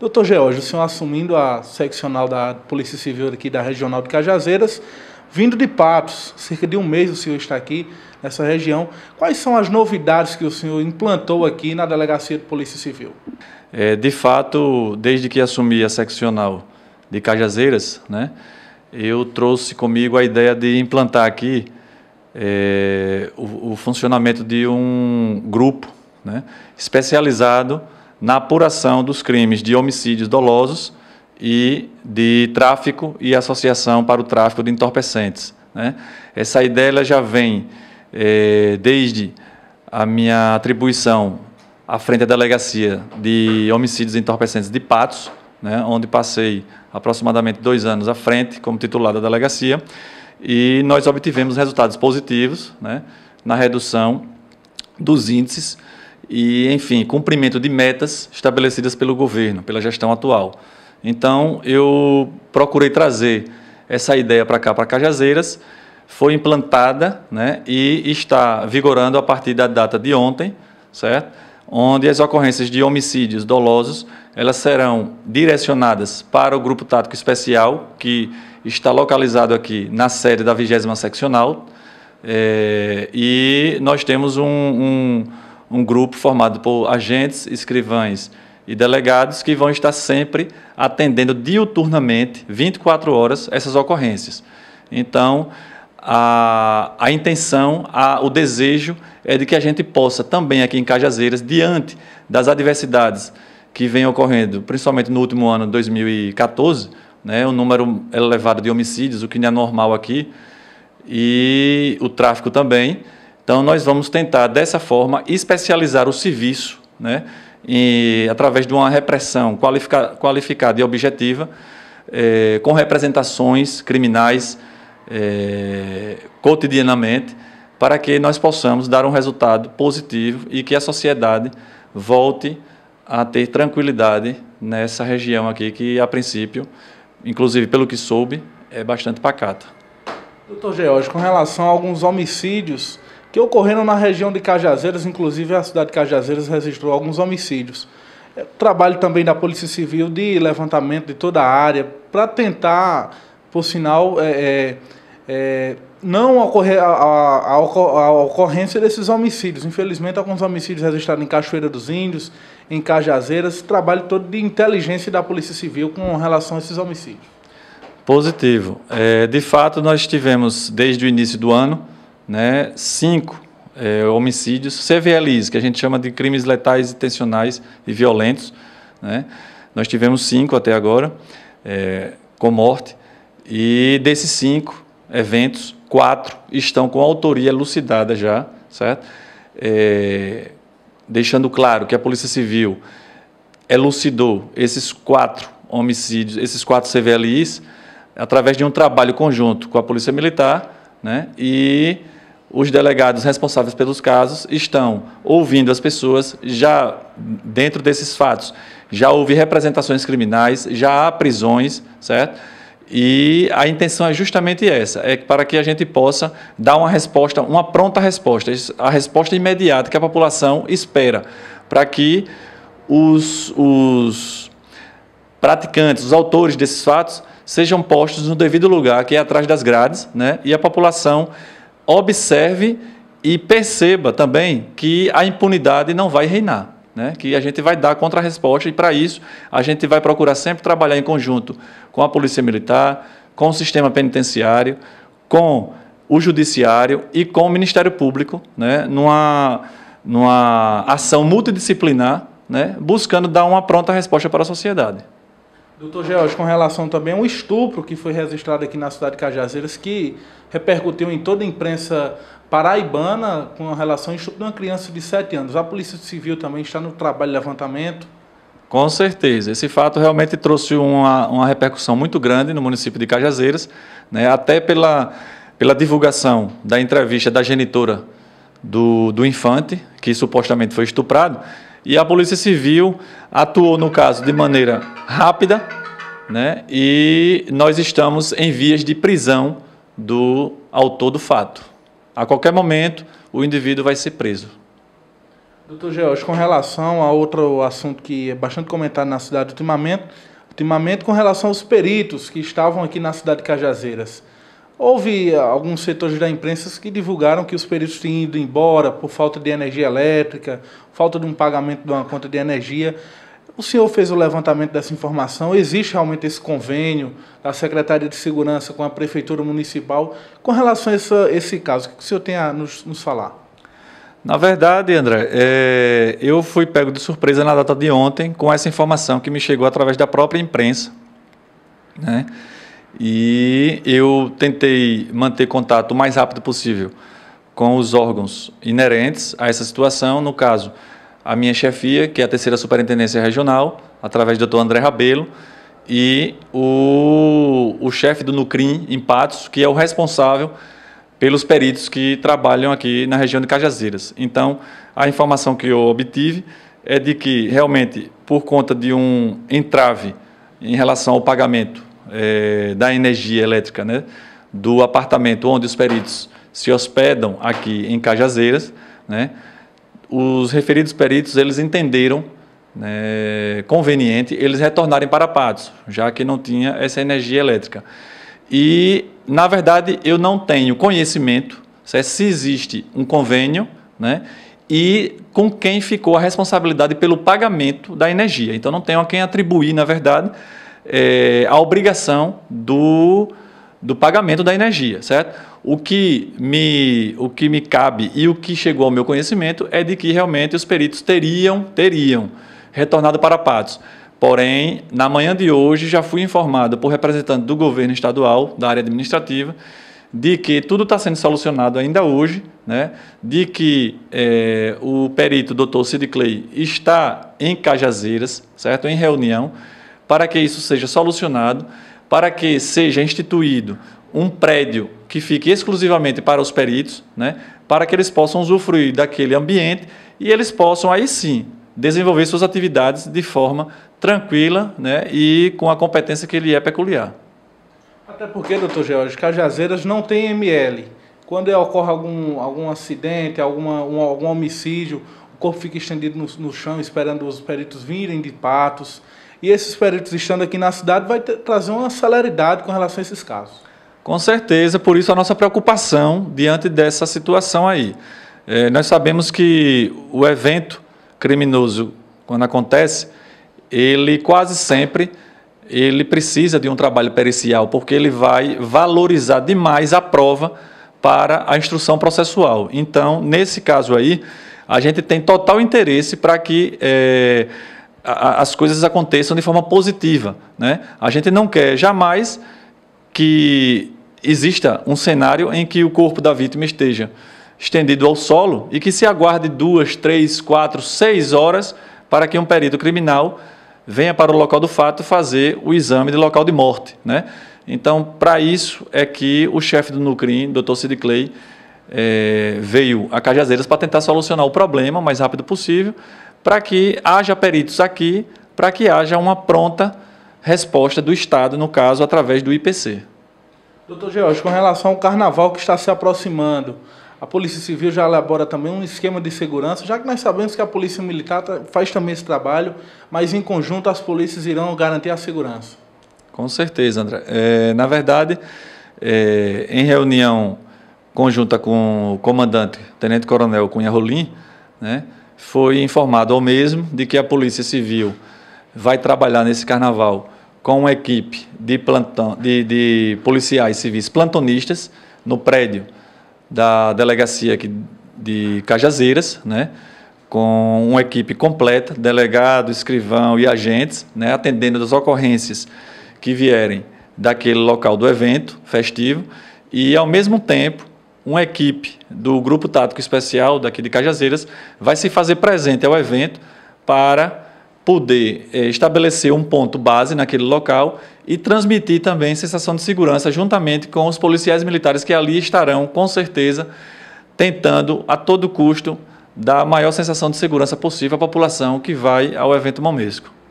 Doutor George, o senhor assumindo a seccional da Polícia Civil aqui da Regional de Cajazeiras, vindo de Patos, cerca de um mês o senhor está aqui nessa região. Quais são as novidades que o senhor implantou aqui na Delegacia de Polícia Civil? É, de fato, desde que assumi a seccional de Cajazeiras, né, eu trouxe comigo a ideia de implantar aqui é, o, o funcionamento de um grupo né, especializado na apuração dos crimes de homicídios dolosos e de tráfico e associação para o tráfico de entorpecentes. Né? Essa ideia já vem é, desde a minha atribuição à frente da delegacia de homicídios e entorpecentes de Patos, né? onde passei aproximadamente dois anos à frente como titular da delegacia, e nós obtivemos resultados positivos né? na redução dos índices e, enfim, cumprimento de metas estabelecidas pelo governo, pela gestão atual. Então, eu procurei trazer essa ideia para cá, para Cajazeiras, foi implantada né, e está vigorando a partir da data de ontem, certo? onde as ocorrências de homicídios dolosos elas serão direcionadas para o Grupo Tático Especial, que está localizado aqui na sede da 20 Seccional, é, e nós temos um, um um grupo formado por agentes, escrivães e delegados que vão estar sempre atendendo diuturnamente, 24 horas, essas ocorrências. Então, a, a intenção, a, o desejo é de que a gente possa também aqui em Cajazeiras, diante das adversidades que vem ocorrendo, principalmente no último ano, 2014, né, um número elevado de homicídios, o que não é normal aqui, e o tráfico também, então, nós vamos tentar, dessa forma, especializar o serviço, né, e, através de uma repressão qualifica, qualificada e objetiva, eh, com representações criminais eh, cotidianamente, para que nós possamos dar um resultado positivo e que a sociedade volte a ter tranquilidade nessa região aqui, que a princípio, inclusive pelo que soube, é bastante pacata. Doutor George, com relação a alguns homicídios que ocorreram na região de Cajazeiras, inclusive a cidade de Cajazeiras registrou alguns homicídios. É, trabalho também da Polícia Civil de levantamento de toda a área para tentar, por sinal, é, é, é, não ocorrer a, a, a, ocorrência desses homicídios. Infelizmente, alguns homicídios registrados em Cachoeira dos Índios, em Cajazeiras, trabalho todo de inteligência da Polícia Civil com relação a esses homicídios. Positivo. É, de fato, nós tivemos, desde o início do ano, né? cinco é, homicídios CVLIs, que a gente chama de crimes letais, intencionais e violentos. Né? Nós tivemos cinco até agora, é, com morte, e desses cinco eventos, quatro estão com autoria elucidada já, certo? É, deixando claro que a Polícia Civil elucidou esses quatro homicídios, esses quatro CVLIs, através de um trabalho conjunto com a Polícia Militar, né? E os delegados responsáveis pelos casos estão ouvindo as pessoas já dentro desses fatos. Já houve representações criminais, já há prisões, certo? E a intenção é justamente essa, é para que a gente possa dar uma resposta, uma pronta resposta, a resposta imediata que a população espera, para que os, os praticantes, os autores desses fatos, sejam postos no devido lugar, que é atrás das grades, né? e a população observe e perceba também que a impunidade não vai reinar. Né, que a gente vai dar contra-resposta e, para isso, a gente vai procurar sempre trabalhar em conjunto com a Polícia Militar, com o sistema penitenciário, com o Judiciário e com o Ministério Público, né, numa, numa ação multidisciplinar, né, buscando dar uma pronta resposta para a sociedade. Doutor Geórgio, com relação também a um estupro que foi registrado aqui na cidade de Cajazeiras, que repercutiu em toda a imprensa paraibana com relação ao estupro de uma criança de 7 anos. A Polícia Civil também está no trabalho de levantamento. Com certeza. Esse fato realmente trouxe uma, uma repercussão muito grande no município de Cajazeiras, né, até pela, pela divulgação da entrevista da genitora do, do infante, que supostamente foi estuprado. E a Polícia Civil atuou no caso de maneira rápida, né? E nós estamos em vias de prisão do autor do fato. A qualquer momento, o indivíduo vai ser preso. Doutor George, com relação a outro assunto que é bastante comentado na cidade ultimamente, ultimamente com relação aos peritos que estavam aqui na cidade de Cajazeiras. Houve eh, alguns setores da imprensa que divulgaram que os peritos tinham ido embora por falta de energia elétrica, falta de um pagamento de uma conta de energia. O senhor fez o levantamento dessa informação? Existe realmente esse convênio da Secretaria de Segurança com a Prefeitura Municipal com relação a esse caso? O que o senhor tem a nos, nos falar? Na verdade, André, é, eu fui pego de surpresa na data de ontem com essa informação que me chegou através da própria imprensa. Né? E eu tentei manter contato o mais rápido possível com os órgãos inerentes a essa situação, no caso, a minha chefia, que é a terceira superintendência regional, através do Dr. André Rabelo, e o, o chefe do Nucrim em Patos, que é o responsável pelos peritos que trabalham aqui na região de Cajazeiras. Então, a informação que eu obtive é de que realmente, por conta de um entrave em relação ao pagamento é, da energia elétrica né, do apartamento onde os peritos se hospedam aqui em Cajazeiras, né, os referidos peritos eles entenderam né, conveniente eles retornarem para Patos, já que não tinha essa energia elétrica. E, na verdade, eu não tenho conhecimento certo? É, se existe um convênio né, e com quem ficou a responsabilidade pelo pagamento da energia. Então, não tenho a quem atribuir, na verdade, é, a obrigação do, do pagamento da energia, certo? O que, me, o que me cabe e o que chegou ao meu conhecimento é de que realmente os peritos teriam, teriam retornado para Patos. Porém, na manhã de hoje já fui informado por representante do governo estadual, da área administrativa, de que tudo está sendo solucionado ainda hoje, né? de que é, o perito doutor Sid Clay está em Cajazeiras, certo? Em reunião para que isso seja solucionado, para que seja instituído um prédio que fique exclusivamente para os peritos, né, para que eles possam usufruir daquele ambiente e eles possam, aí sim, desenvolver suas atividades de forma tranquila né, e com a competência que lhe é peculiar. Até porque, doutor George, Cajazeiras não tem ML. Quando é, ocorre algum, algum acidente, alguma, um, algum homicídio, o corpo fica estendido no, no chão esperando os peritos virem de patos. E esses peritos estando aqui na cidade vai ter, trazer uma celeridade com relação a esses casos. Com certeza, por isso a nossa preocupação diante dessa situação aí. É, nós sabemos que o evento criminoso, quando acontece, ele quase sempre ele precisa de um trabalho pericial, porque ele vai valorizar demais a prova para a instrução processual. Então, nesse caso aí, a gente tem total interesse para que é, a, as coisas aconteçam de forma positiva. Né? A gente não quer jamais que exista um cenário em que o corpo da vítima esteja estendido ao solo e que se aguarde duas, três, quatro, seis horas para que um perito criminal venha para o local do fato fazer o exame de local de morte. Né? Então, para isso é que o chefe do NUCRIM, Dr. Sid Clay, é, veio a Cajazeiras para tentar solucionar o problema o mais rápido possível para que haja peritos aqui, para que haja uma pronta resposta do Estado, no caso, através do IPC. Doutor George, com relação ao carnaval que está se aproximando, a Polícia Civil já elabora também um esquema de segurança, já que nós sabemos que a Polícia Militar tá, faz também esse trabalho, mas em conjunto as polícias irão garantir a segurança. Com certeza, André. É, na verdade, é, em reunião conjunta com o comandante, Tenente Coronel Cunha Rolim, né, foi informado ao mesmo de que a Polícia Civil vai trabalhar nesse carnaval com uma equipe de, plantão, de, de policiais civis plantonistas no prédio da delegacia aqui de Cajazeiras, né? com uma equipe completa, delegado, escrivão e agentes, né? atendendo as ocorrências que vierem daquele local do evento festivo e, ao mesmo tempo, uma equipe do Grupo Tático Especial daqui de Cajazeiras vai se fazer presente ao evento para poder é, estabelecer um ponto base naquele local e transmitir também sensação de segurança juntamente com os policiais militares que ali estarão, com certeza, tentando a todo custo dar a maior sensação de segurança possível à população que vai ao evento momesco.